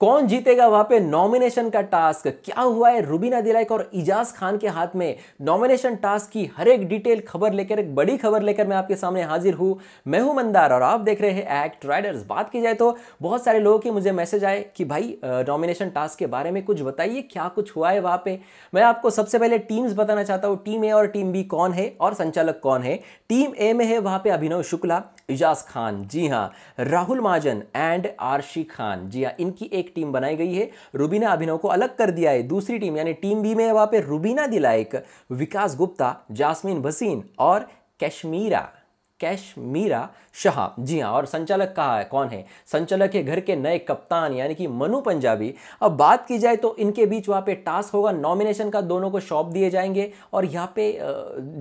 कौन जीतेगा वहां पे नॉमिनेशन का टास्क क्या हुआ है रुबीना दिलाइक और इजाज खान के हाथ में नॉमिनेशन टास्क की हर एक डिटेल खबर लेकर एक बड़ी खबर लेकर मैं आपके सामने हाजिर हूं मैं हूं मंदार और आप देख रहे हैं एक्ट राइडर्स बात की जाए तो बहुत सारे लोगों की मुझे मैसेज आए कि भाई नॉमिनेशन टास्क के बारे में कुछ बताइए क्या कुछ हुआ है वहां पे मैं आपको सबसे पहले टीम्स बताना चाहता हूँ टीम ए और टीम बी कौन है और संचालक कौन है टीम ए में है वहां पे अभिनव शुक्ला इजाज खान जी हाँ राहुल महाजन एंड आरशी खान जी हाँ इनकी एक टीम बनाई गई है रुबीना अभिनव को अलग कर दिया है दूसरी टीम यानी टीम बी में वहाँ पे रुबीना दिलायक विकास गुप्ता जासमीन भसीन और कश्मीरा कैशमीरा शाह जी हाँ और संचालक कहा है कौन है संचालक है घर के नए कप्तान यानी कि मनु पंजाबी अब बात की जाए तो इनके बीच वहाँ पे टास्क होगा नॉमिनेशन का दोनों को शॉप दिए जाएंगे और यहाँ पे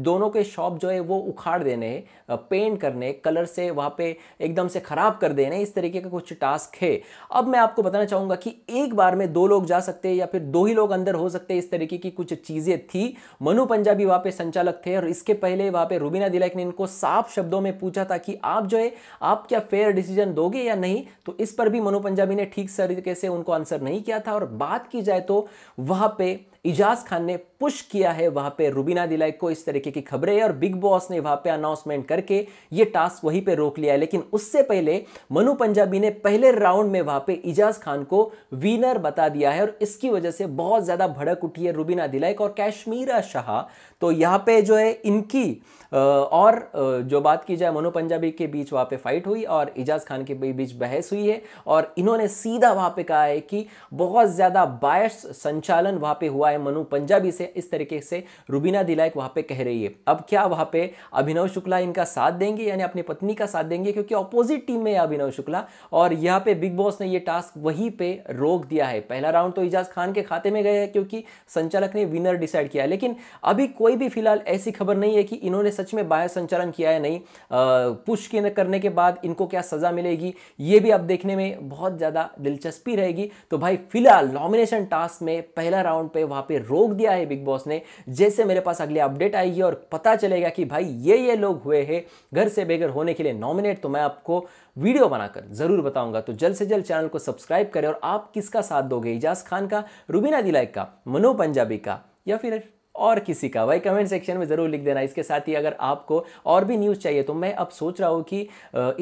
दोनों के शॉप जो है वो उखाड़ देने पेंट करने कलर से वहाँ पे एकदम से ख़राब कर देने इस तरीके का कुछ टास्क है अब मैं आपको बताना चाहूँगा कि एक बार में दो लोग जा सकते हैं या फिर दो ही लोग अंदर हो सकते हैं इस तरीके की कुछ चीज़ें थी मनु पंजाबी वहाँ पे संचालक थे और इसके पहले वहाँ पे रूबीना दिलैक ने इनको साफ शब्द शब्दों में पूछा था कि आप जो है आप क्या फेयर डिसीजन दोगे या नहीं तो इस पर भी मनु पंजाबी ने ठीक तरीके से उनको आंसर नहीं किया था और बात की जाए तो वहां पे इजाज खान ने पुश किया है वहां पे रूबीना दिलाई को इस तरीके की खबरें और बिग बॉस ने वहां पे अनाउंसमेंट करके ये टास्क वहीं पे रोक लिया है लेकिन उससे पहले मनु पंजाबी ने पहले राउंड में वहां पे इजाज खान को विनर बता दिया है और इसकी वजह से बहुत ज़्यादा भड़क उठी है रूबीना दिलाइक और कैश्मीरा शाह तो यहाँ पे जो है इनकी और जो बात की जाए मनु पंजाबी के बीच वहाँ पे फाइट हुई और इजाज खान के बीच बहस हुई है और इन्होंने सीधा वहाँ पे कहा है कि बहुत ज़्यादा बायस संचालन वहाँ पे हुआ है मनु पंजाबी से हैं इस तरीके से रूबीना दिलायक वहाँ पे कह रही है अब क्या वहाँ पे अभिनव शुक्ला इनका साथ देंगे यानी अपनी पत्नी का साथ देंगे क्योंकि अपोजिट टीम में है अभिनव शुक्ला और यहाँ पे बिग बॉस ने ये टास्क वहीं पर रोक दिया है पहला राउंड तो इजाज खान के खाते में गए क्योंकि संचालक ने विनर डिसाइड किया लेकिन अभी कोई भी फिलहाल ऐसी खबर नहीं है कि इन्होंने सच में बाह्य संचालन किया है नहीं पुश करने के बाद इनको क्या सज़ा मिलेगी ये भी अब देखने में बहुत ज़्यादा दिलचस्पी रहेगी तो भाई फिलहाल नॉमिनेशन टास्क में पहला राउंड पे वहां पे रोक दिया है बिग बॉस ने जैसे मेरे पास अगली अपडेट आएगी और पता चलेगा कि भाई ये ये लोग हुए हैं घर से बेघर होने के लिए नॉमिनेट तो मैं आपको वीडियो बनाकर ज़रूर बताऊंगा तो जल्द से जल्द चैनल को सब्सक्राइब करें और आप किसका साथ दोगे इजाज़ खान का रुबीना दिलाई का मनो पंजाबी का या फिर और किसी का भाई कमेंट सेक्शन में ज़रूर लिख देना इसके साथ ही अगर आपको और भी न्यूज़ चाहिए तो मैं अब सोच रहा हूँ कि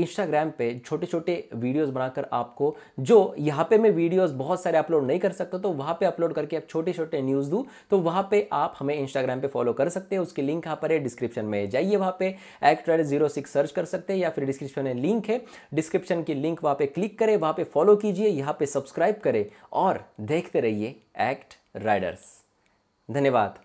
इंस्टाग्राम पे छोटे छोटे वीडियोस बनाकर आपको जो यहाँ पे मैं वीडियोस बहुत सारे अपलोड नहीं कर सकता तो वहाँ पे अपलोड करके आप छोटे छोटे न्यूज़ दूँ तो वहाँ पर आप हमें इंस्टाग्राम पर फॉलो कर सकते हैं उसकी लिंक यहाँ पर है डिस्क्रिप्शन में जाइए वहाँ पर एक्ट जीरो सिक्स सर्च कर सकते हैं या फिर डिस्क्रिप्शन में लिंक है डिस्क्रिप्शन की लिंक वहाँ पर क्लिक करें वहाँ पर फॉलो कीजिए यहाँ पर सब्सक्राइब करें और देखते रहिए एक्ट राइडर्स धन्यवाद